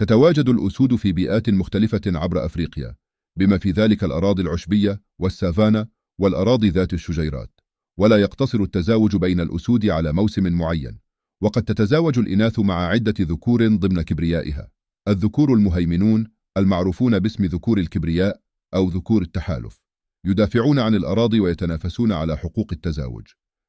تتواجد الأسود في بيئات مختلفة عبر أفريقيا بما في ذلك الأراضي العشبية والسافانا والأراضي ذات الشجيرات ولا يقتصر التزاوج بين الأسود على موسم معين وقد تتزاوج الإناث مع عدة ذكور ضمن كبريائها الذكور المهيمنون المعروفون باسم ذكور الكبرياء أو ذكور التحالف يدافعون عن الأراضي ويتنافسون على حقوق التزاوج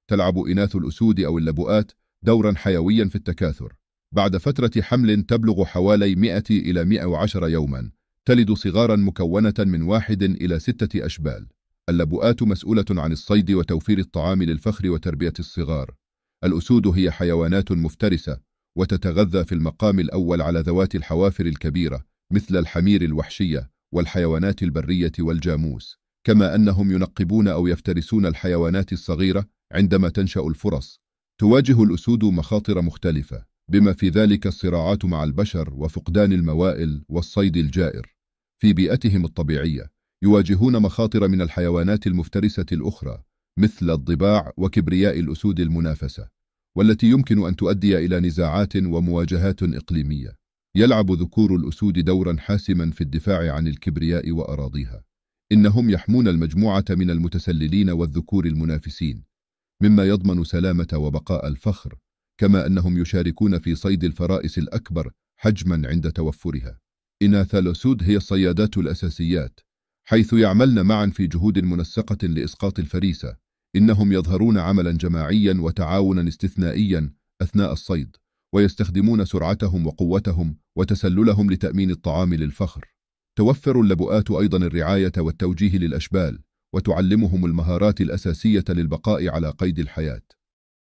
تلعب إناث الأسود أو اللبؤات دورا حيويا في التكاثر بعد فترة حمل تبلغ حوالي 100 إلى 110 يوما تلد صغارا مكونة من واحد إلى ستة أشبال اللبؤات مسؤولة عن الصيد وتوفير الطعام للفخر وتربية الصغار الأسود هي حيوانات مفترسة وتتغذى في المقام الأول على ذوات الحوافر الكبيرة مثل الحمير الوحشية والحيوانات البرية والجاموس كما أنهم ينقبون أو يفترسون الحيوانات الصغيرة عندما تنشأ الفرص تواجه الأسود مخاطر مختلفة بما في ذلك الصراعات مع البشر وفقدان الموائل والصيد الجائر في بيئتهم الطبيعية يواجهون مخاطر من الحيوانات المفترسة الأخرى مثل الضباع وكبرياء الأسود المنافسة والتي يمكن أن تؤدي إلى نزاعات ومواجهات إقليمية يلعب ذكور الأسود دورا حاسما في الدفاع عن الكبرياء وأراضيها إنهم يحمون المجموعة من المتسللين والذكور المنافسين مما يضمن سلامة وبقاء الفخر كما أنهم يشاركون في صيد الفرائس الأكبر حجما عند توفرها إناثالوسود هي الصيادات الأساسيات حيث يعملن معا في جهود منسقة لإسقاط الفريسة إنهم يظهرون عملا جماعيا وتعاونا استثنائيا أثناء الصيد ويستخدمون سرعتهم وقوتهم وتسللهم لتأمين الطعام للفخر توفر اللبؤات أيضا الرعاية والتوجيه للأشبال وتعلمهم المهارات الأساسية للبقاء على قيد الحياة